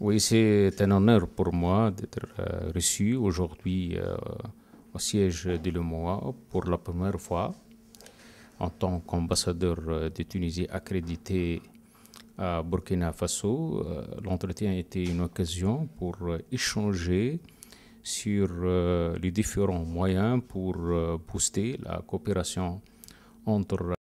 Oui, c'est un honneur pour moi d'être euh, reçu aujourd'hui euh, au siège de l'OMOA pour la première fois en tant qu'ambassadeur euh, de Tunisie accrédité à Burkina Faso. L'entretien a été une occasion pour échanger sur les différents moyens pour booster la coopération entre